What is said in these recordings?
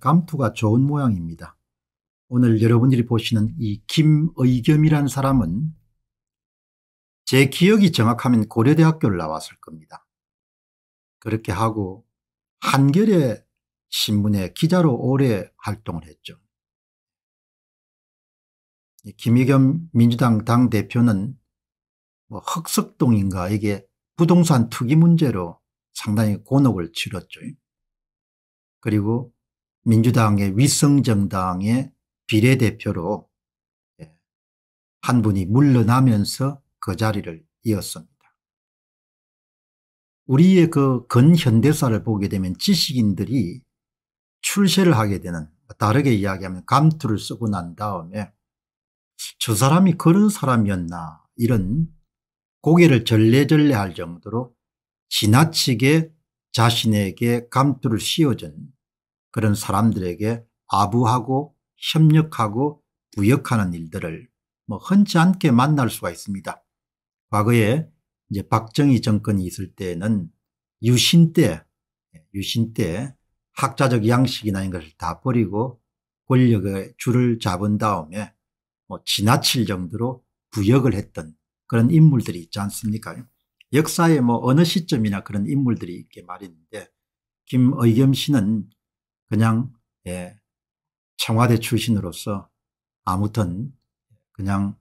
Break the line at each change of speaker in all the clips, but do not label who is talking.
감투가 좋은 모양입니다. 오늘 여러분들이 보시는 이김의겸이란 사람은 제 기억이 정확하면 고려대학교를 나왔을 겁니다. 그렇게 하고 한겨레 신문의 기자로 오래 활동을 했죠. 김의겸 민주당 당대표는 뭐 흑석동인가에게 부동산 투기 문제로 상당히 곤혹을 치렀죠. 그리고 민주당의 위성정당의 비례대표로 예, 한 분이 물러나면서 그 자리를 이었습니다. 우리의 그 근현대사를 보게 되면 지식인들이 출세를 하게 되는 다르게 이야기하면 감투를 쓰고 난 다음에 저 사람이 그런 사람이었나 이런 고개를 절레절레 할 정도로 지나치게 자신에게 감투를 씌워준 그런 사람들에게 아부하고 협력하고 부역하는 일들을 뭐 흔치 않게 만날 수가 있습니다. 과거에 이제 박정희 정권이 있을 때는 유신 때, 예, 유신 때 학자적 양식이나 이런 것을 다 버리고 권력의 줄을 잡은 다음에 뭐 지나칠 정도로 부역을 했던 그런 인물들이 있지 않습니까? 역사의 뭐 어느 시점이나 그런 인물들이 있게 말인데 김의겸 씨는 그냥 예, 청와대 출신으로서 아무튼 그냥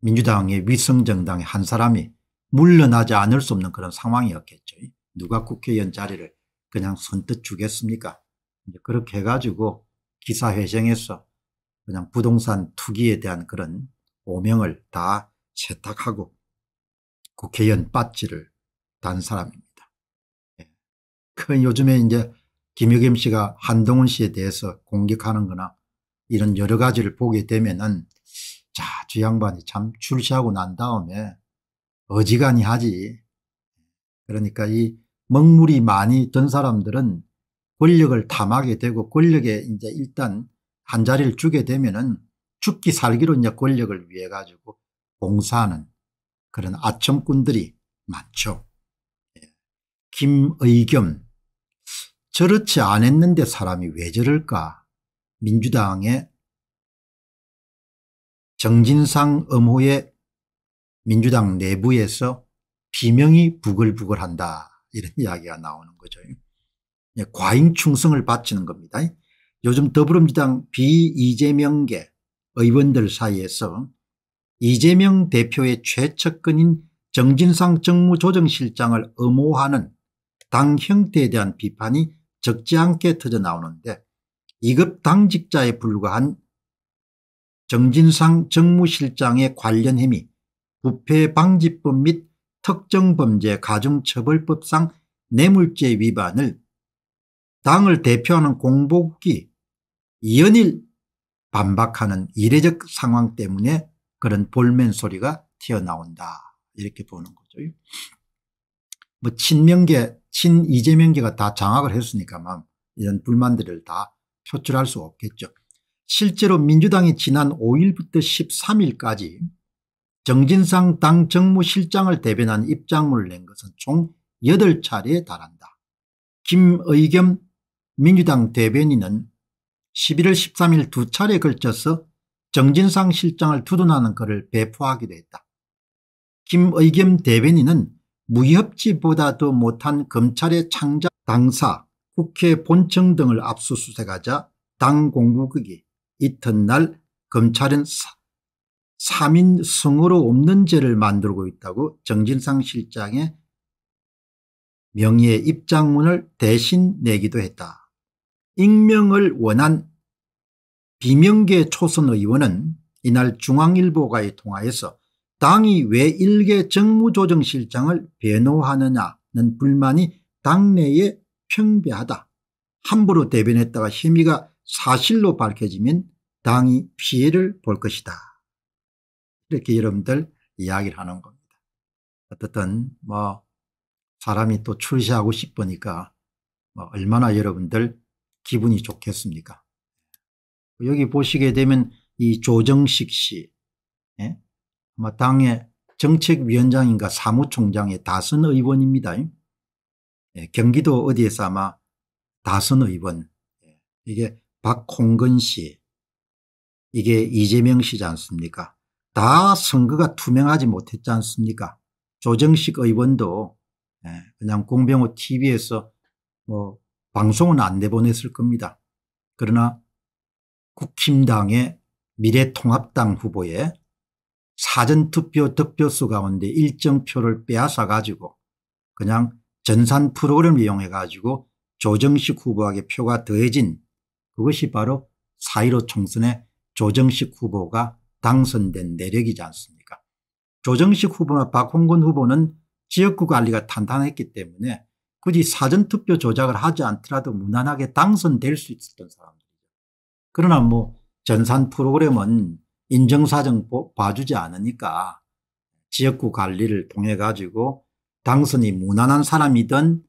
민주당의 위성정당의 한 사람이 물러나지 않을 수 없는 그런 상황이었겠죠. 누가 국회의원 자리를 그냥 선뜻 주겠습니까? 그렇게 해가지고 기사회생에서 그냥 부동산 투기에 대한 그런 오명을 다 세탁하고 국회의원 빠지를 단 사람입니다. 그 요즘에 이제 김여겸 씨가 한동훈 씨에 대해서 공격하는 거나 이런 여러 가지를 보게 되면은 자, 주 양반이 참 출시하고 난 다음에 어지간히 하지. 그러니까 이 먹물이 많이 든 사람들은 권력을 탐하게 되고 권력에 이제 일단 한 자리를 주게 되면은 죽기 살기로 이제 권력을 위해 가지고 봉사하는 그런 아첨꾼들이 많죠. 예. 김의겸 저렇지 안 했는데 사람이 왜 저럴까? 민주당의 정진상 음호의 민주당 내부에서 비명이 부글부글한다 이런 이야기가 나오는 거죠. 예, 과잉 충성을 바치는 겁니다. 요즘 더불어민주당 비이재명계 의원들 사이에서 이재명 대표의 최측근인 정진상 정무조정실장을 음호하는 당 형태에 대한 비판이 적지 않게 터져 나오는데 2급 당직자에 불과한 정진상 정무실장의 관련 혐의 부패방지법 및 특정범죄 가중처벌법상 뇌물죄 위반을 당을 대표하는 공복기 이연일 반박하는 이례적 상황 때문에 그런 볼멘 소리가 튀어나온다 이렇게 보는 거죠. 뭐 친명계 친이재명계가 다 장악을 했으니까 만 이런 불만들을 다 표출할 수 없겠죠. 실제로 민주당이 지난 5일부터 13일까지 정진상 당 정무실장을 대변한 입장문을 낸 것은 총 8차례에 달한다. 김의겸 민주당 대변인은 11월 13일 두 차례에 걸쳐서 정진상 실장을 두둔하는 글을 배포하기도 했다. 김의겸 대변인은 무협지보다도 못한 검찰의 창작 당사 국회 본청 등을 압수수색하자 당공부극이 이튿날 검찰은 3인 성으로 없는 죄를 만들고 있다고 정진상 실장의 명의의 입장문을 대신 내기도 했다. 익명을 원한 비명계 초선 의원은 이날 중앙일보가에 통하여서 당이 왜 일개 정무조정실장을 배노하느냐는 불만이 당내에 평배하다. 함부로 대변했다가 혐의가 사실로 밝혀지면 당이 피해를 볼 것이다. 이렇게 여러분들 이야기를 하는 겁니다. 어떻든 뭐 사람이 또 출시하고 싶으니까 뭐 얼마나 여러분들 기분이 좋겠습니까 여기 보시게 되면 이 조정식 씨 아마 당의 정책위원장인가 사무총장의 다선 의원입니다. 예, 경기도 어디에서 아마 다선 의원 예, 이게 박홍근 씨 이게 이재명 씨지 않습니까 다 선거가 투명하지 못했지 않습니까 조정식 의원도 예, 그냥 공병호 tv에서 뭐 방송은 안 내보냈을 겁니다. 그러나 국힘당의 미래통합당 후보에 사전투표 득표수 가운데 일정 표를 빼앗아 가지고 그냥 전산 프로그램을 이용해 가지고 조정식 후보에게 표가 더해진 그것이 바로 4.15 총선에 조정식 후보가 당선된 내력이지 않습니까 조정식 후보나 박홍근 후보는 지역구 관리가 탄탄했기 때문에 굳이 사전투표 조작을 하지 않더라도 무난하게 당선될 수 있었던 사람들이죠. 그러나 뭐 전산 프로그램은 인정사정 봐주지 않으니까 지역구 관리를 통해 가지고 당선이 무난한 사람이든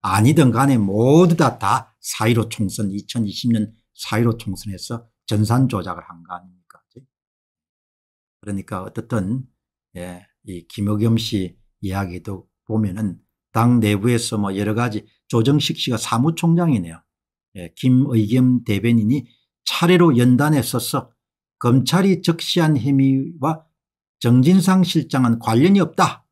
아니든 간에 모두 다, 다 사이로 총선 2020년 사이로 총선에서 전산 조작을 한 거 아닙니까? 그러니까 어떻든 예, 이 김어겸 씨 이야기도 보면은 당 내부에서 뭐 여러 가지 조정식 씨가 사무총장이네요. 예, 김의겸 대변인이 차례로 연단에 서서 검찰이 적시한 혐의와 정진상 실장은 관련이 없다.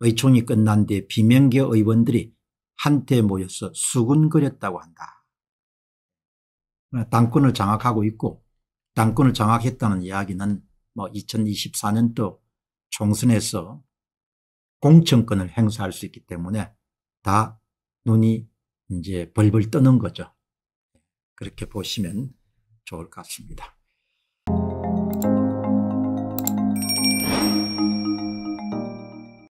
의총이 끝난 뒤 비명계 의원들이 한테 모여서 수군거렸다고 한다. 당권을 장악하고 있고 당권을 장악했다는 이야기는 뭐 2024년도 총선에서 공천권을 행사할 수 있기 때문에 다 눈이 이제 벌벌 떠는 거죠. 그렇게 보시면 좋을 것 같습니다.